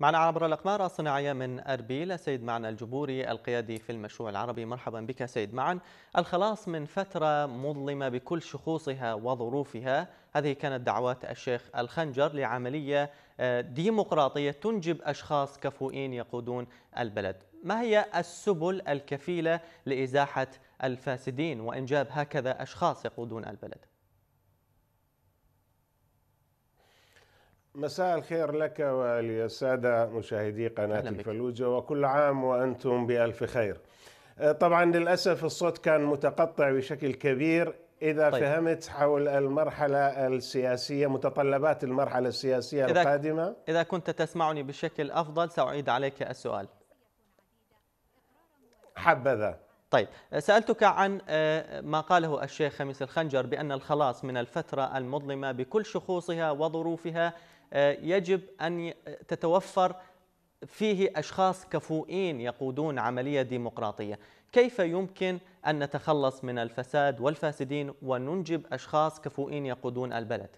معنا عبر الأقمار الصناعية من أربيل سيد معن الجبوري القيادي في المشروع العربي مرحبا بك سيد معن الخلاص من فترة مظلمة بكل شخوصها وظروفها هذه كانت دعوات الشيخ الخنجر لعملية آه، ديمقراطية تنجب أشخاص كفؤين يقودون البلد ما هي السبل الكفيلة لإزاحة الفاسدين وإنجاب هكذا أشخاص يقودون البلد؟ مساء الخير لك وللسادة مشاهدي قناة الفلوجة وكل عام وأنتم بألف خير أه، طبعا للأسف الصوت كان متقطع بشكل كبير إذا طيب. فهمت حول المرحلة السياسية متطلبات المرحلة السياسية إذا القادمة إذا كنت تسمعني بشكل أفضل سأعيد عليك السؤال حبذا طيب أه، سألتك عن أه، ما قاله الشيخ خميس الخنجر بأن الخلاص من الفترة المظلمة بكل شخوصها وظروفها آه، يجب أن تتوفر فيه أشخاص كفؤين يقودون عملية ديمقراطية كيف يمكن أن نتخلص من الفساد والفاسدين وننجب أشخاص كفؤين يقودون البلد؟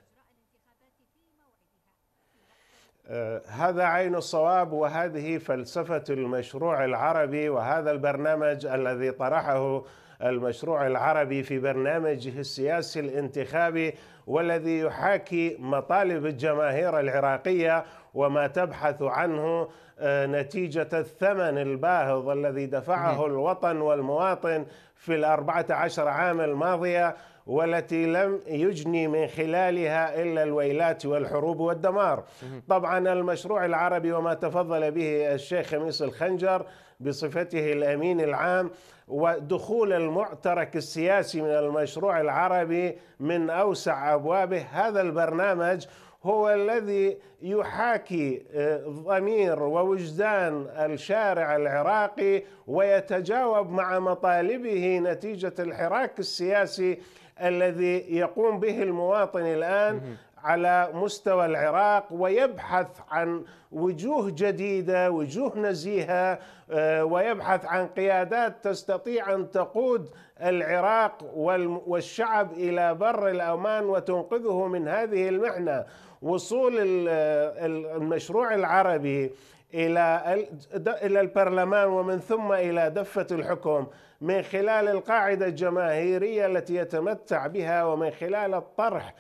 آه، هذا عين الصواب وهذه فلسفة المشروع العربي وهذا البرنامج الذي طرحه المشروع العربي في برنامجه السياسي الانتخابي والذي يحاكي مطالب الجماهير العراقية وما تبحث عنه آه، نتيجة الثمن الباهظ الذي دفعه الوطن والمواطن في الأربعة عشر عام الماضية والتي لم يجني من خلالها إلا الويلات والحروب والدمار طبعا المشروع العربي وما تفضل به الشيخ خميس الخنجر بصفته الأمين العام ودخول المعترك السياسي من المشروع العربي من أوسع أبوابه هذا البرنامج هو الذي يحاكي آه، ضمير ووجدان الشارع العراقي ويتجاوب مع مطالبه نتيجه الحراك السياسي الذي يقوم به المواطن الان على مستوى العراق ويبحث عن وجوه جديده وجوه نزيهه آه، ويبحث عن قيادات تستطيع ان تقود العراق والشعب الى بر الامان وتنقذه من هذه المحنه وصول المشروع العربي الى الى البرلمان ومن ثم الى دفه الحكم من خلال القاعده الجماهيريه التي يتمتع بها ومن خلال الطرح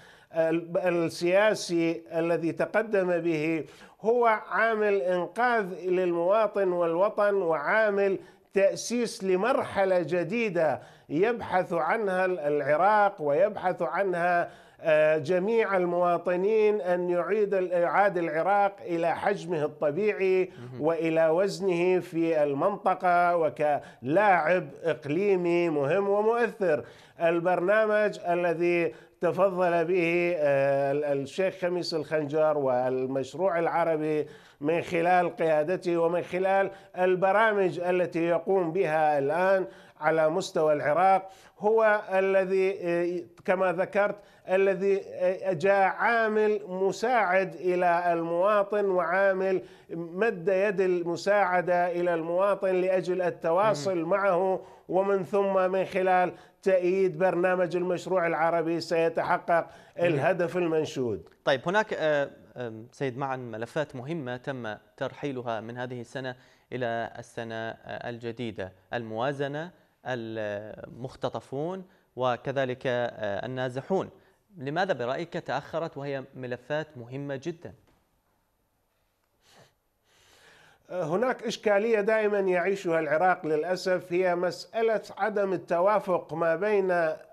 السياسي الذي تقدم به هو عامل انقاذ للمواطن والوطن وعامل تاسيس لمرحله جديده يبحث عنها العراق ويبحث عنها آه، جميع المواطنين ان يعيد اعاد العراق الى حجمه الطبيعي والى وزنه في المنطقه وكلاعب اقليمي مهم ومؤثر البرنامج الذي تفضل به آه، الشيخ خميس الخنجر والمشروع العربي من خلال قيادته ومن خلال البرامج التي يقوم بها الان على مستوى العراق هو الذي آه، كما ذكرت الذي آه، جاء عامل مساعد الى المواطن وعامل مد يد المساعده الى المواطن لاجل التواصل معه ومن ثم من خلال تأييد برنامج المشروع العربي سيتحقق الهدف المنشود. طيب هناك آه، سيد معن ملفات مهمه تم ترحيلها من هذه السنه الى السنه الجديده، الموازنه المختطفون وكذلك آه، النازحون لماذا برأيك تأخرت وهي ملفات مهمة جدا؟ هناك إشكالية دائما يعيشها العراق للأسف هي مسألة عدم التوافق ما بين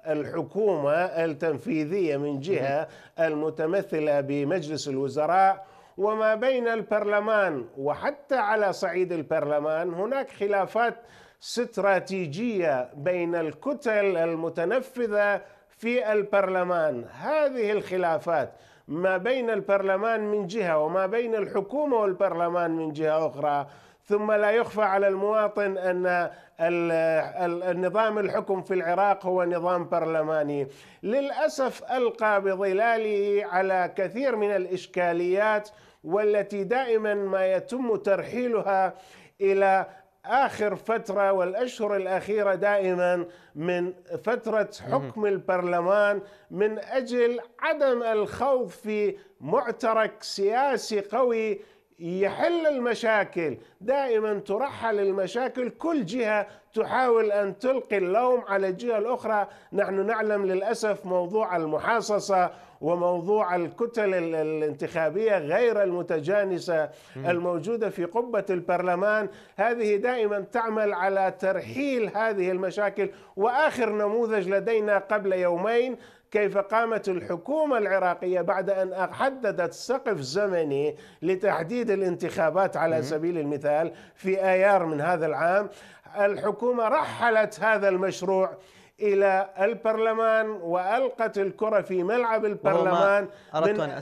الحكومة التنفيذية من جهة المتمثلة بمجلس الوزراء وما بين البرلمان وحتى على صعيد البرلمان هناك خلافات استراتيجيه بين الكتل المتنفذه في البرلمان هذه الخلافات ما بين البرلمان من جهه وما بين الحكومه والبرلمان من جهه اخرى ثم لا يخفى على المواطن ان النظام الحكم في العراق هو نظام برلماني للاسف القى بظلاله على كثير من الاشكاليات والتي دائما ما يتم ترحيلها الى اخر فتره والاشهر الاخيره دائما من فتره حكم البرلمان من اجل عدم الخوض في معترك سياسي قوي يحل المشاكل دائما ترحل المشاكل كل جهة تحاول أن تلقي اللوم على الجهة الأخرى نحن نعلم للأسف موضوع المحاصصة وموضوع الكتل الانتخابية غير المتجانسة الموجودة في قبة البرلمان هذه دائما تعمل على ترحيل هذه المشاكل وآخر نموذج لدينا قبل يومين كيف قامت الحكومة العراقية بعد أن حددت سقف زمني لتحديد الانتخابات على سبيل المثال في آيار من هذا العام الحكومة رحلت هذا المشروع الى البرلمان والقت الكره في ملعب البرلمان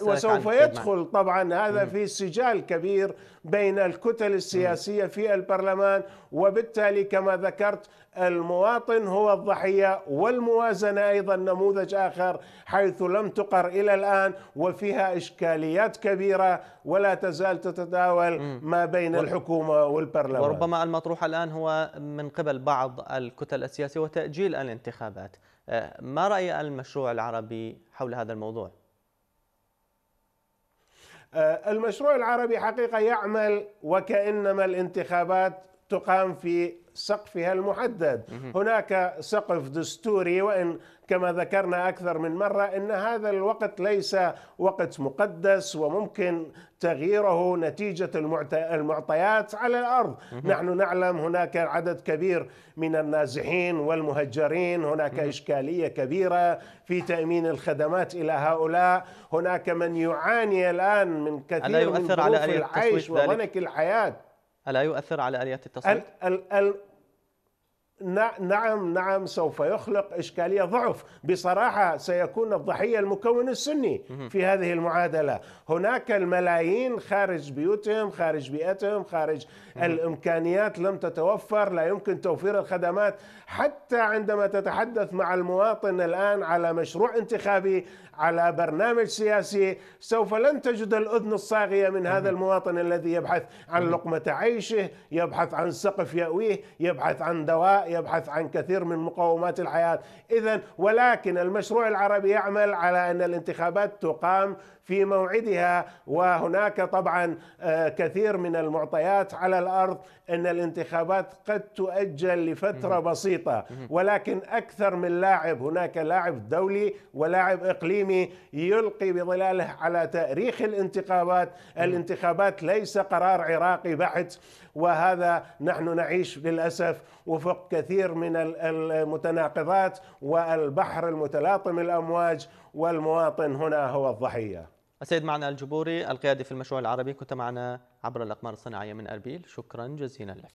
وسوف يدخل طبعا هذا في سجال كبير بين الكتل السياسية في البرلمان وبالتالي كما ذكرت المواطن هو الضحية والموازنة أيضا نموذج آخر حيث لم تقر إلى الآن وفيها إشكاليات كبيرة ولا تزال تتداول ما بين الحكومة والبرلمان وربما المطروح الآن هو من قبل بعض الكتل السياسية وتأجيل الانتخابات آه، ما رأي المشروع العربي حول هذا الموضوع؟ آه، المشروع العربي حقيقة يعمل وكأنما الانتخابات تقام في سقفها المحدد هناك سقف دستوري وإن كما ذكرنا أكثر من مرة أن هذا الوقت ليس وقت مقدس وممكن تغييره نتيجة المعطيات على الأرض نحن نعلم هناك عدد كبير من النازحين والمهجرين هناك إشكالية كبيرة في تأمين الخدمات إلى هؤلاء هناك من يعاني الآن من كثير من ظروف العيش وضنك الحياة ألا يؤثر على آليات التصويت؟ نعم نعم سوف يخلق إشكالية ضعف بصراحة سيكون الضحية المكون السني في هذه المعادلة هناك الملايين خارج بيوتهم خارج بيئتهم خارج الإمكانيات لم تتوفر لا يمكن توفير الخدمات حتى عندما تتحدث مع المواطن الآن على مشروع انتخابي على برنامج سياسي سوف لن تجد الأذن الصاغية من هذا المواطن الذي يبحث عن لقمة عيشه يبحث عن سقف يأويه يبحث عن دواء يبحث عن كثير من مقومات الحياة إذا ولكن المشروع العربي يعمل على أن الانتخابات تقام في موعدها وهناك طبعا آه، كثير من المعطيات على الارض ان الانتخابات قد تؤجل لفتره بسيطه ولكن اكثر من لاعب هناك لاعب دولي ولاعب اقليمي يلقي بظلاله على تاريخ الانتخابات الانتخابات ليس قرار عراقي بحت وهذا نحن نعيش للاسف وفق كثير من المتناقضات والبحر المتلاطم الامواج والمواطن هنا هو الضحيه. السيد معنا الجبوري القيادي في المشروع العربي كنت معنا عبر الاقمار الصناعيه من اربيل شكرا جزيلا لك.